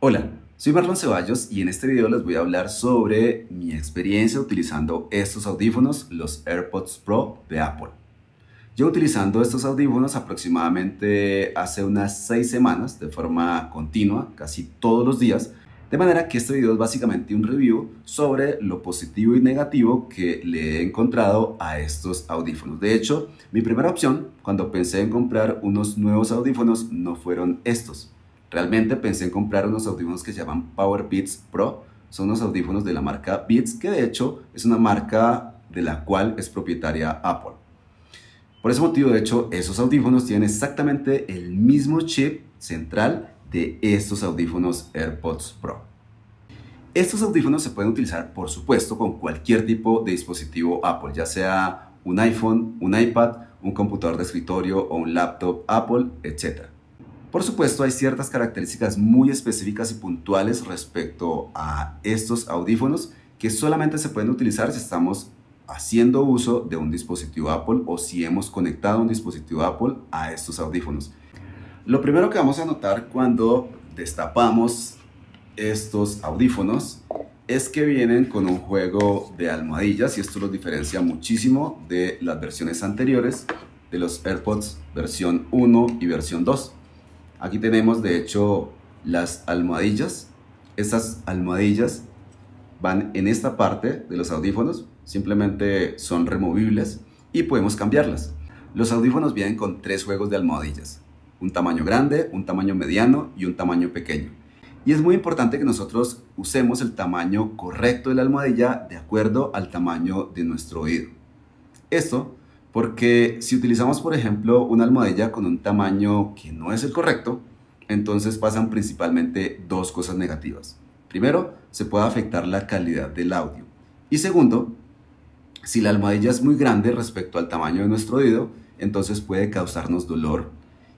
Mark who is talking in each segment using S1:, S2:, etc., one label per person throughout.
S1: Hola, soy Marlon Ceballos y en este video les voy a hablar sobre mi experiencia utilizando estos audífonos, los AirPods Pro de Apple. Llevo utilizando estos audífonos aproximadamente hace unas 6 semanas de forma continua, casi todos los días, de manera que este video es básicamente un review sobre lo positivo y negativo que le he encontrado a estos audífonos. De hecho, mi primera opción cuando pensé en comprar unos nuevos audífonos no fueron estos. Realmente pensé en comprar unos audífonos que se llaman Powerbeats Pro. Son unos audífonos de la marca Beats, que de hecho es una marca de la cual es propietaria Apple. Por ese motivo, de hecho, esos audífonos tienen exactamente el mismo chip central de estos audífonos AirPods Pro. Estos audífonos se pueden utilizar, por supuesto, con cualquier tipo de dispositivo Apple, ya sea un iPhone, un iPad, un computador de escritorio o un laptop Apple, etc. Por supuesto, hay ciertas características muy específicas y puntuales respecto a estos audífonos que solamente se pueden utilizar si estamos haciendo uso de un dispositivo Apple o si hemos conectado un dispositivo Apple a estos audífonos. Lo primero que vamos a notar cuando destapamos estos audífonos es que vienen con un juego de almohadillas y esto los diferencia muchísimo de las versiones anteriores de los AirPods versión 1 y versión 2. Aquí tenemos de hecho las almohadillas. Estas almohadillas van en esta parte de los audífonos, simplemente son removibles y podemos cambiarlas. Los audífonos vienen con tres juegos de almohadillas, un tamaño grande, un tamaño mediano y un tamaño pequeño. Y es muy importante que nosotros usemos el tamaño correcto de la almohadilla de acuerdo al tamaño de nuestro oído. Esto porque si utilizamos, por ejemplo, una almohadilla con un tamaño que no es el correcto, entonces pasan principalmente dos cosas negativas. Primero, se puede afectar la calidad del audio. Y segundo, si la almohadilla es muy grande respecto al tamaño de nuestro oído, entonces puede causarnos dolor.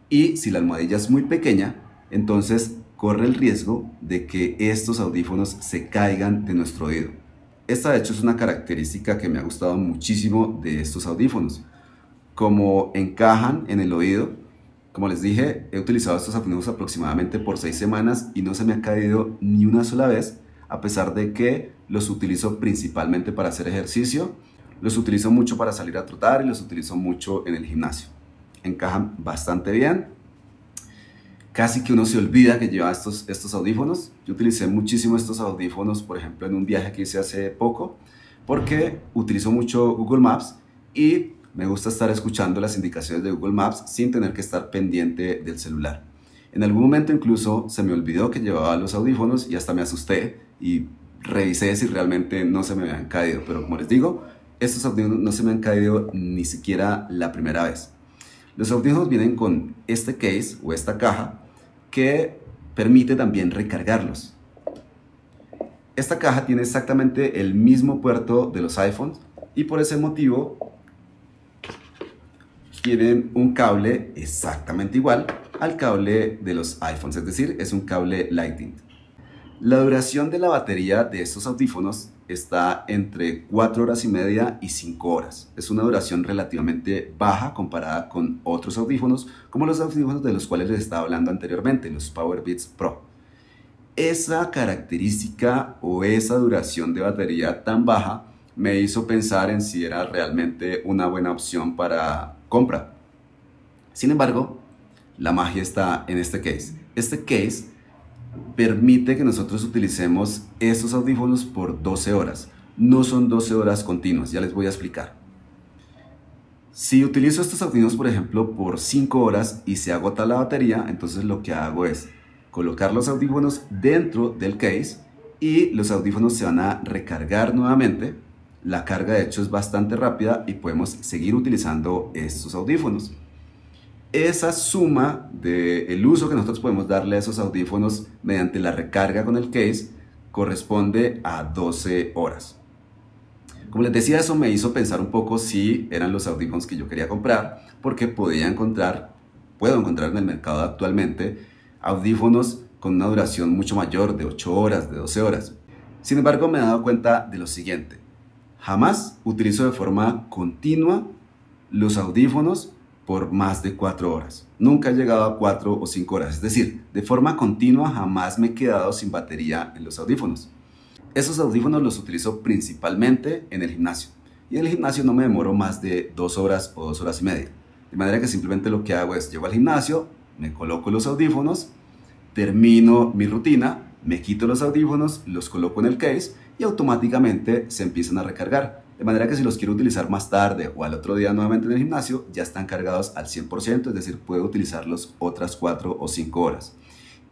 S1: Y si la almohadilla es muy pequeña, entonces corre el riesgo de que estos audífonos se caigan de nuestro oído. Esta de hecho es una característica que me ha gustado muchísimo de estos audífonos. Como encajan en el oído, como les dije, he utilizado estos audífonos aproximadamente por 6 semanas y no se me ha caído ni una sola vez, a pesar de que los utilizo principalmente para hacer ejercicio, los utilizo mucho para salir a trotar y los utilizo mucho en el gimnasio. Encajan bastante bien, casi que uno se olvida que lleva estos, estos audífonos. Yo utilicé muchísimo estos audífonos, por ejemplo, en un viaje que hice hace poco, porque utilizo mucho Google Maps y me gusta estar escuchando las indicaciones de Google Maps sin tener que estar pendiente del celular. En algún momento incluso se me olvidó que llevaba los audífonos y hasta me asusté y revisé si realmente no se me habían caído. Pero como les digo, estos audífonos no se me han caído ni siquiera la primera vez. Los audífonos vienen con este case o esta caja que permite también recargarlos. Esta caja tiene exactamente el mismo puerto de los iPhones y por ese motivo tienen un cable exactamente igual al cable de los iPhones, es decir, es un cable Lightning. La duración de la batería de estos audífonos está entre 4 horas y media y 5 horas. Es una duración relativamente baja comparada con otros audífonos, como los audífonos de los cuales les estaba hablando anteriormente, los Powerbeats Pro. Esa característica o esa duración de batería tan baja me hizo pensar en si era realmente una buena opción para compra. Sin embargo, la magia está en este case. Este case permite que nosotros utilicemos estos audífonos por 12 horas. No son 12 horas continuas, ya les voy a explicar. Si utilizo estos audífonos, por ejemplo, por 5 horas y se agota la batería, entonces lo que hago es colocar los audífonos dentro del case y los audífonos se van a recargar nuevamente. La carga de hecho es bastante rápida y podemos seguir utilizando estos audífonos esa suma del uso que nosotros podemos darle a esos audífonos mediante la recarga con el case corresponde a 12 horas. Como les decía, eso me hizo pensar un poco si eran los audífonos que yo quería comprar, porque podía encontrar, puedo encontrar en el mercado actualmente audífonos con una duración mucho mayor de 8 horas, de 12 horas. Sin embargo, me he dado cuenta de lo siguiente. Jamás utilizo de forma continua los audífonos por más de cuatro horas. Nunca he llegado a cuatro o cinco horas, es decir, de forma continua jamás me he quedado sin batería en los audífonos. Esos audífonos los utilizo principalmente en el gimnasio y en el gimnasio no me demoro más de dos horas o dos horas y media. De manera que simplemente lo que hago es llevo al gimnasio, me coloco los audífonos, termino mi rutina, me quito los audífonos, los coloco en el case y automáticamente se empiezan a recargar de manera que si los quiero utilizar más tarde o al otro día nuevamente en el gimnasio, ya están cargados al 100%, es decir, puedo utilizarlos otras 4 o 5 horas.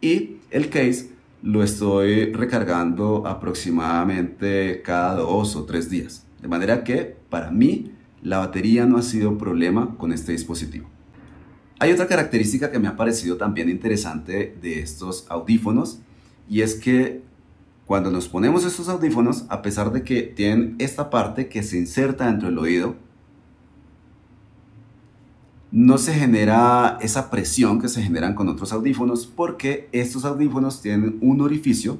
S1: Y el case lo estoy recargando aproximadamente cada 2 o 3 días. De manera que para mí la batería no ha sido problema con este dispositivo. Hay otra característica que me ha parecido también interesante de estos audífonos y es que cuando nos ponemos estos audífonos, a pesar de que tienen esta parte que se inserta dentro del oído, no se genera esa presión que se generan con otros audífonos porque estos audífonos tienen un orificio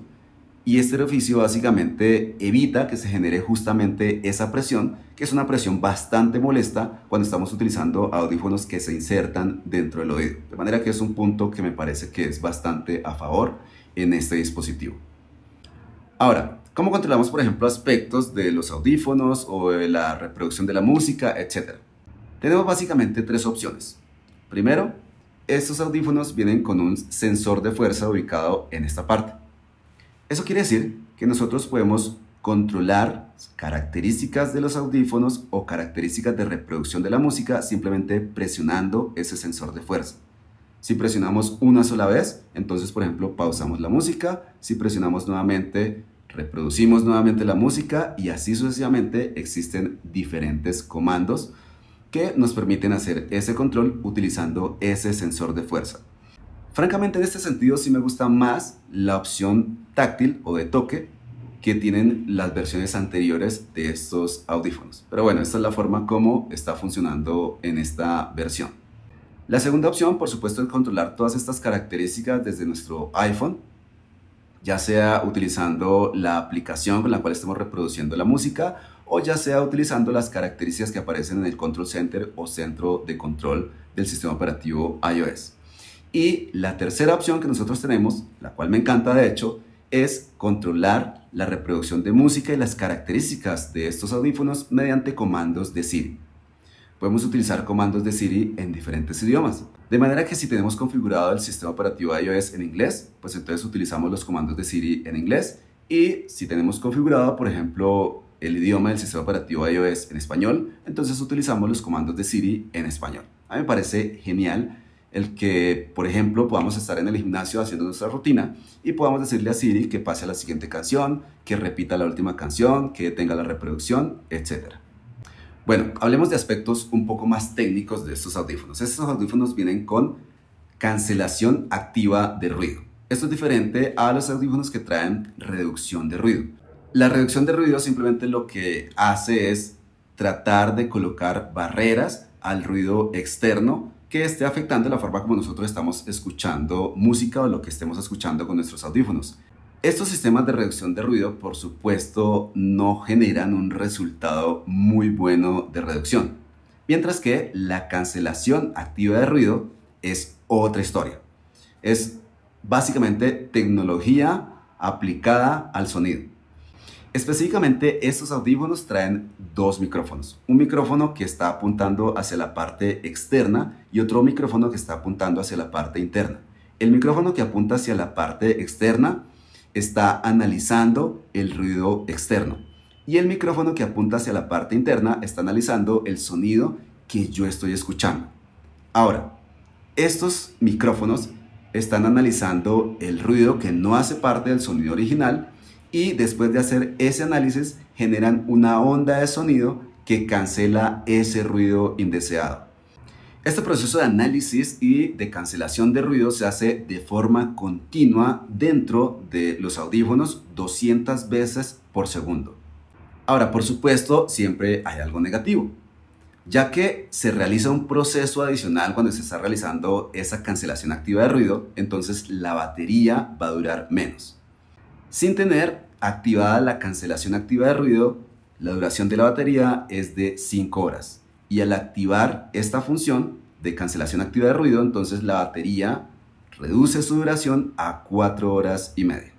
S1: y este orificio básicamente evita que se genere justamente esa presión, que es una presión bastante molesta cuando estamos utilizando audífonos que se insertan dentro del oído. De manera que es un punto que me parece que es bastante a favor en este dispositivo. Ahora, ¿cómo controlamos, por ejemplo, aspectos de los audífonos o de la reproducción de la música, etcétera? Tenemos básicamente tres opciones. Primero, estos audífonos vienen con un sensor de fuerza ubicado en esta parte. Eso quiere decir que nosotros podemos controlar características de los audífonos o características de reproducción de la música simplemente presionando ese sensor de fuerza. Si presionamos una sola vez, entonces por ejemplo pausamos la música, si presionamos nuevamente, reproducimos nuevamente la música y así sucesivamente existen diferentes comandos que nos permiten hacer ese control utilizando ese sensor de fuerza. Francamente en este sentido sí me gusta más la opción táctil o de toque que tienen las versiones anteriores de estos audífonos. Pero bueno, esta es la forma como está funcionando en esta versión. La segunda opción, por supuesto, es controlar todas estas características desde nuestro iPhone, ya sea utilizando la aplicación con la cual estamos reproduciendo la música o ya sea utilizando las características que aparecen en el Control Center o centro de control del sistema operativo iOS. Y la tercera opción que nosotros tenemos, la cual me encanta de hecho, es controlar la reproducción de música y las características de estos audífonos mediante comandos de Siri podemos utilizar comandos de Siri en diferentes idiomas. De manera que si tenemos configurado el sistema operativo iOS en inglés, pues entonces utilizamos los comandos de Siri en inglés. Y si tenemos configurado, por ejemplo, el idioma del sistema operativo iOS en español, entonces utilizamos los comandos de Siri en español. A mí me parece genial el que, por ejemplo, podamos estar en el gimnasio haciendo nuestra rutina y podamos decirle a Siri que pase a la siguiente canción, que repita la última canción, que detenga la reproducción, etcétera. Bueno, hablemos de aspectos un poco más técnicos de estos audífonos. Estos audífonos vienen con cancelación activa de ruido. Esto es diferente a los audífonos que traen reducción de ruido. La reducción de ruido simplemente lo que hace es tratar de colocar barreras al ruido externo que esté afectando la forma como nosotros estamos escuchando música o lo que estemos escuchando con nuestros audífonos. Estos sistemas de reducción de ruido, por supuesto, no generan un resultado muy bueno de reducción, mientras que la cancelación activa de ruido es otra historia. Es básicamente tecnología aplicada al sonido. Específicamente, estos audífonos traen dos micrófonos. Un micrófono que está apuntando hacia la parte externa y otro micrófono que está apuntando hacia la parte interna. El micrófono que apunta hacia la parte externa está analizando el ruido externo y el micrófono que apunta hacia la parte interna está analizando el sonido que yo estoy escuchando. Ahora, estos micrófonos están analizando el ruido que no hace parte del sonido original y después de hacer ese análisis generan una onda de sonido que cancela ese ruido indeseado. Este proceso de análisis y de cancelación de ruido se hace de forma continua dentro de los audífonos 200 veces por segundo. Ahora, por supuesto, siempre hay algo negativo, ya que se realiza un proceso adicional cuando se está realizando esa cancelación activa de ruido, entonces la batería va a durar menos. Sin tener activada la cancelación activa de ruido, la duración de la batería es de 5 horas y al activar esta función de cancelación activa de ruido, entonces la batería reduce su duración a 4 horas y media.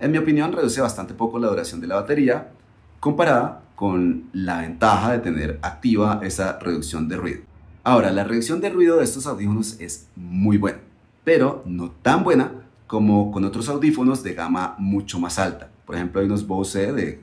S1: En mi opinión, reduce bastante poco la duración de la batería comparada con la ventaja de tener activa esa reducción de ruido. Ahora, la reducción de ruido de estos audífonos es muy buena, pero no tan buena como con otros audífonos de gama mucho más alta. Por ejemplo, hay unos Bose de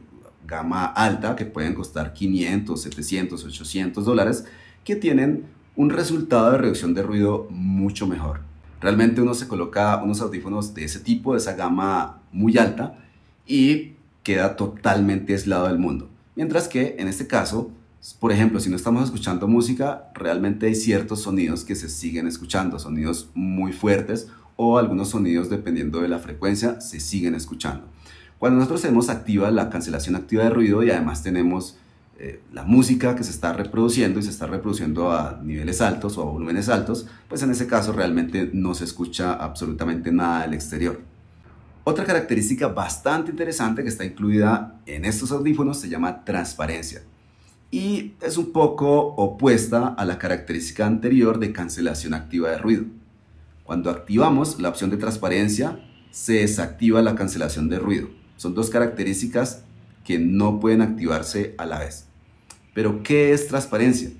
S1: gama alta que pueden costar 500, 700, 800 dólares que tienen un resultado de reducción de ruido mucho mejor. Realmente uno se coloca unos audífonos de ese tipo, de esa gama muy alta y queda totalmente aislado del mundo. Mientras que en este caso, por ejemplo, si no estamos escuchando música, realmente hay ciertos sonidos que se siguen escuchando, sonidos muy fuertes o algunos sonidos dependiendo de la frecuencia se siguen escuchando. Cuando nosotros tenemos activa la cancelación activa de ruido y además tenemos eh, la música que se está reproduciendo y se está reproduciendo a niveles altos o a volúmenes altos, pues en ese caso realmente no se escucha absolutamente nada del exterior. Otra característica bastante interesante que está incluida en estos audífonos se llama transparencia y es un poco opuesta a la característica anterior de cancelación activa de ruido. Cuando activamos la opción de transparencia, se desactiva la cancelación de ruido. Son dos características que no pueden activarse a la vez. Pero, ¿qué es transparencia?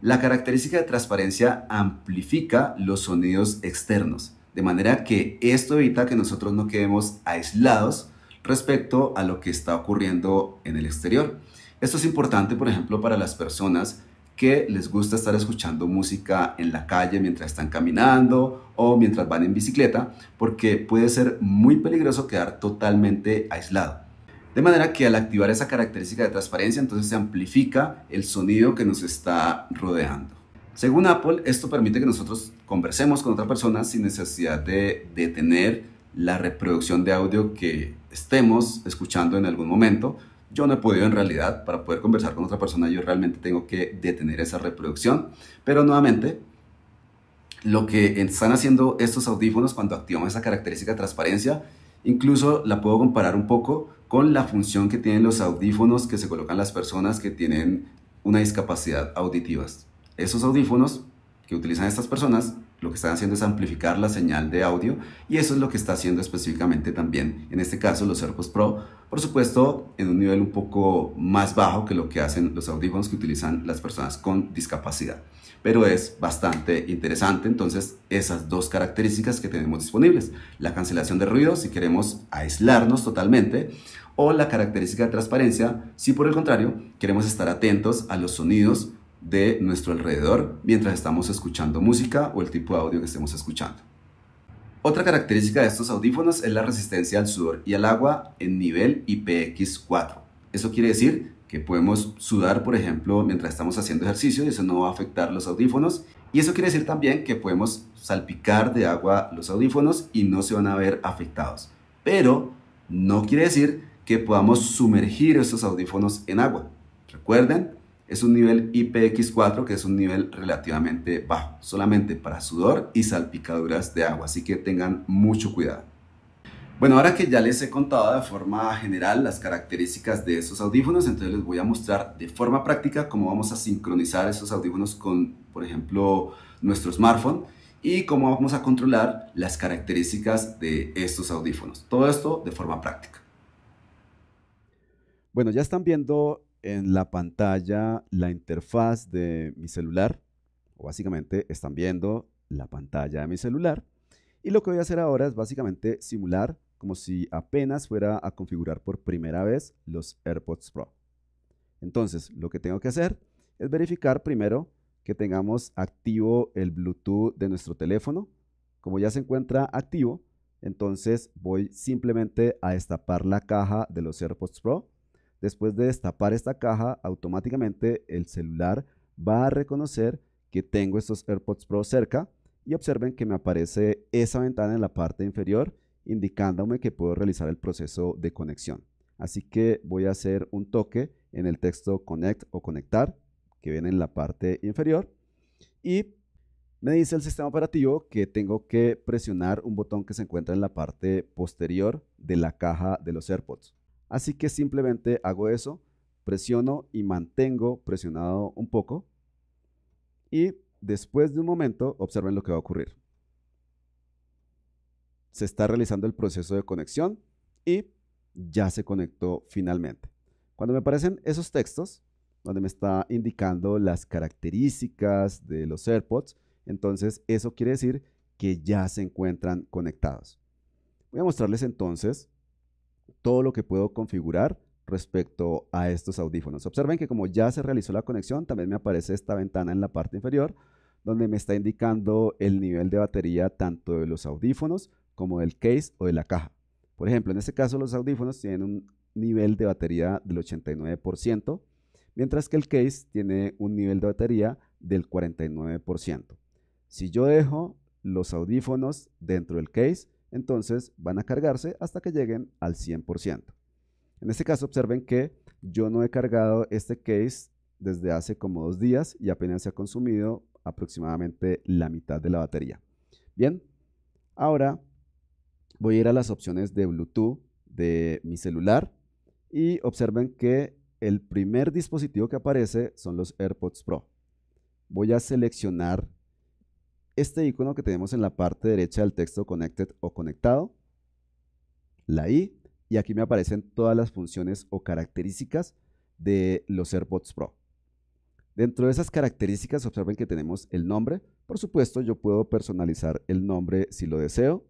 S1: La característica de transparencia amplifica los sonidos externos, de manera que esto evita que nosotros no quedemos aislados respecto a lo que está ocurriendo en el exterior. Esto es importante, por ejemplo, para las personas que les gusta estar escuchando música en la calle mientras están caminando o mientras van en bicicleta, porque puede ser muy peligroso quedar totalmente aislado. De manera que al activar esa característica de transparencia, entonces se amplifica el sonido que nos está rodeando. Según Apple, esto permite que nosotros conversemos con otra persona sin necesidad de detener la reproducción de audio que estemos escuchando en algún momento, yo no he podido en realidad, para poder conversar con otra persona, yo realmente tengo que detener esa reproducción. Pero nuevamente, lo que están haciendo estos audífonos cuando activamos esa característica de transparencia, incluso la puedo comparar un poco con la función que tienen los audífonos que se colocan las personas que tienen una discapacidad auditiva. Esos audífonos que utilizan estas personas lo que están haciendo es amplificar la señal de audio y eso es lo que está haciendo específicamente también, en este caso los AirPods Pro, por supuesto en un nivel un poco más bajo que lo que hacen los audífonos que utilizan las personas con discapacidad, pero es bastante interesante entonces esas dos características que tenemos disponibles, la cancelación de ruido si queremos aislarnos totalmente o la característica de transparencia si por el contrario queremos estar atentos a los sonidos de nuestro alrededor mientras estamos escuchando música o el tipo de audio que estemos escuchando. Otra característica de estos audífonos es la resistencia al sudor y al agua en nivel IPX4. Eso quiere decir que podemos sudar, por ejemplo, mientras estamos haciendo ejercicio y eso no va a afectar los audífonos. Y eso quiere decir también que podemos salpicar de agua los audífonos y no se van a ver afectados. Pero no quiere decir que podamos sumergir estos audífonos en agua. Recuerden es un nivel IPX4 que es un nivel relativamente bajo, solamente para sudor y salpicaduras de agua, así que tengan mucho cuidado. Bueno, ahora que ya les he contado de forma general las características de esos audífonos, entonces les voy a mostrar de forma práctica cómo vamos a sincronizar esos audífonos con, por ejemplo, nuestro smartphone y cómo vamos a controlar las características de estos audífonos. Todo esto de forma práctica. Bueno, ya están viendo en la pantalla la interfaz de mi celular, o básicamente están viendo la pantalla de mi celular. Y lo que voy a hacer ahora es básicamente simular como si apenas fuera a configurar por primera vez los AirPods Pro. Entonces, lo que tengo que hacer es verificar primero que tengamos activo el Bluetooth de nuestro teléfono. Como ya se encuentra activo, entonces voy simplemente a destapar la caja de los AirPods Pro Después de destapar esta caja, automáticamente el celular va a reconocer que tengo estos AirPods Pro cerca y observen que me aparece esa ventana en la parte inferior indicándome que puedo realizar el proceso de conexión. Así que voy a hacer un toque en el texto connect o conectar que viene en la parte inferior y me dice el sistema operativo que tengo que presionar un botón que se encuentra en la parte posterior de la caja de los AirPods. Así que simplemente hago eso, presiono y mantengo presionado un poco y después de un momento observen lo que va a ocurrir. Se está realizando el proceso de conexión y ya se conectó finalmente. Cuando me aparecen esos textos, donde me está indicando las características de los AirPods, entonces eso quiere decir que ya se encuentran conectados. Voy a mostrarles entonces todo lo que puedo configurar respecto a estos audífonos. Observen que como ya se realizó la conexión, también me aparece esta ventana en la parte inferior donde me está indicando el nivel de batería tanto de los audífonos como del case o de la caja. Por ejemplo, en este caso los audífonos tienen un nivel de batería del 89%, mientras que el case tiene un nivel de batería del 49%. Si yo dejo los audífonos dentro del case, entonces van a cargarse hasta que lleguen al 100%. En este caso observen que yo no he cargado este case desde hace como dos días y apenas se ha consumido aproximadamente la mitad de la batería. Bien, ahora voy a ir a las opciones de Bluetooth de mi celular y observen que el primer dispositivo que aparece son los AirPods Pro. Voy a seleccionar este icono que tenemos en la parte derecha del texto connected o conectado, la i, y aquí me aparecen todas las funciones o características de los AirPods Pro. Dentro de esas características observen que tenemos el nombre, por supuesto yo puedo personalizar el nombre si lo deseo,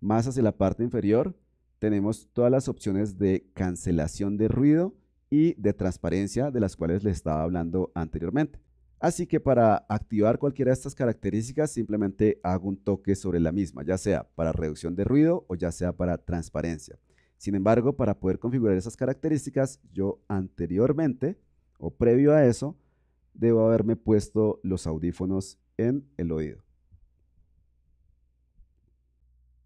S1: más hacia la parte inferior tenemos todas las opciones de cancelación de ruido y de transparencia de las cuales les estaba hablando anteriormente. Así que para activar cualquiera de estas características simplemente hago un toque sobre la misma, ya sea para reducción de ruido o ya sea para transparencia. Sin embargo, para poder configurar esas características, yo anteriormente o previo a eso, debo haberme puesto los audífonos en el oído.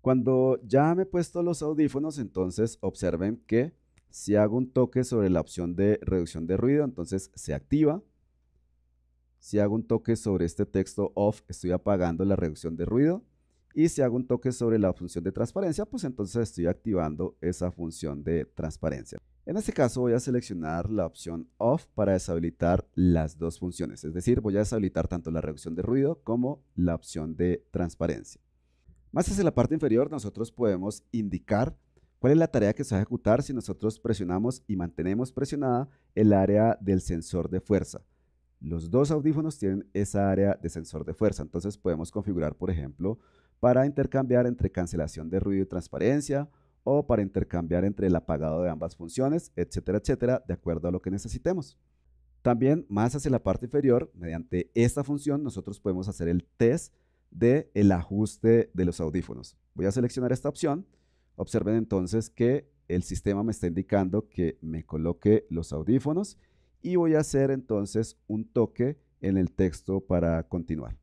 S1: Cuando ya me he puesto los audífonos, entonces observen que si hago un toque sobre la opción de reducción de ruido, entonces se activa si hago un toque sobre este texto off, estoy apagando la reducción de ruido. Y si hago un toque sobre la función de transparencia, pues entonces estoy activando esa función de transparencia. En este caso voy a seleccionar la opción off para deshabilitar las dos funciones. Es decir, voy a deshabilitar tanto la reducción de ruido como la opción de transparencia. Más hacia la parte inferior nosotros podemos indicar cuál es la tarea que se va a ejecutar si nosotros presionamos y mantenemos presionada el área del sensor de fuerza. Los dos audífonos tienen esa área de sensor de fuerza, entonces podemos configurar, por ejemplo, para intercambiar entre cancelación de ruido y transparencia o para intercambiar entre el apagado de ambas funciones, etcétera, etcétera, de acuerdo a lo que necesitemos. También más hacia la parte inferior, mediante esta función nosotros podemos hacer el test del el ajuste de los audífonos. Voy a seleccionar esta opción. Observen entonces que el sistema me está indicando que me coloque los audífonos y voy a hacer entonces un toque en el texto para continuar.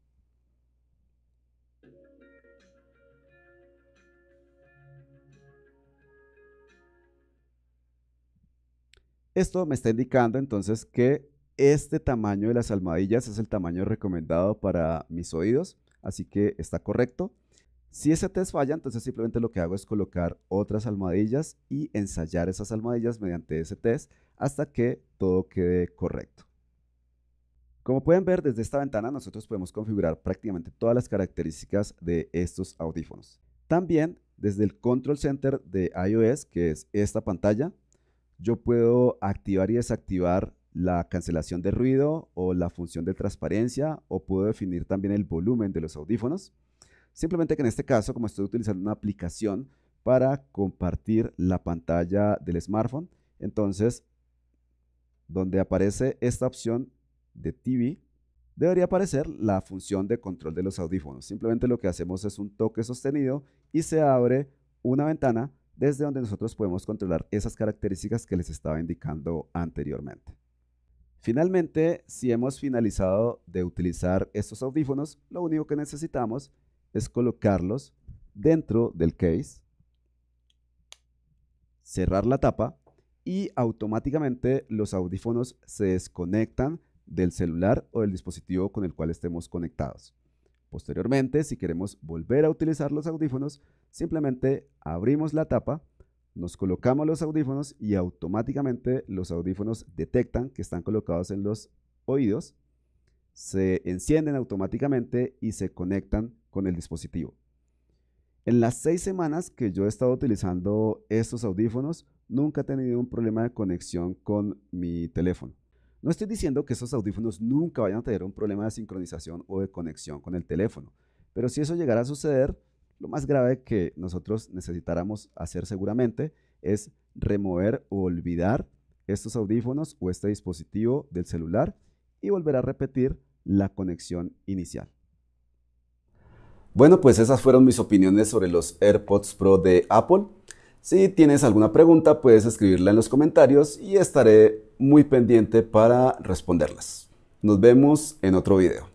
S1: Esto me está indicando entonces que este tamaño de las almohadillas es el tamaño recomendado para mis oídos, así que está correcto. Si ese test falla, entonces simplemente lo que hago es colocar otras almohadillas y ensayar esas almohadillas mediante ese test hasta que todo quede correcto. Como pueden ver desde esta ventana nosotros podemos configurar prácticamente todas las características de estos audífonos. También desde el Control Center de iOS, que es esta pantalla, yo puedo activar y desactivar la cancelación de ruido o la función de transparencia o puedo definir también el volumen de los audífonos. Simplemente que en este caso, como estoy utilizando una aplicación para compartir la pantalla del smartphone, entonces donde aparece esta opción de TV, debería aparecer la función de control de los audífonos. Simplemente lo que hacemos es un toque sostenido y se abre una ventana desde donde nosotros podemos controlar esas características que les estaba indicando anteriormente. Finalmente, si hemos finalizado de utilizar estos audífonos, lo único que necesitamos es colocarlos dentro del case, cerrar la tapa y automáticamente los audífonos se desconectan del celular o del dispositivo con el cual estemos conectados. Posteriormente, si queremos volver a utilizar los audífonos, simplemente abrimos la tapa, nos colocamos los audífonos y automáticamente los audífonos detectan que están colocados en los oídos, se encienden automáticamente y se conectan con el dispositivo. En las seis semanas que yo he estado utilizando estos audífonos, nunca he tenido un problema de conexión con mi teléfono. No estoy diciendo que esos audífonos nunca vayan a tener un problema de sincronización o de conexión con el teléfono, pero si eso llegara a suceder, lo más grave que nosotros necesitáramos hacer seguramente es remover o olvidar estos audífonos o este dispositivo del celular y volver a repetir la conexión inicial. Bueno, pues esas fueron mis opiniones sobre los AirPods Pro de Apple. Si tienes alguna pregunta, puedes escribirla en los comentarios y estaré muy pendiente para responderlas. Nos vemos en otro video.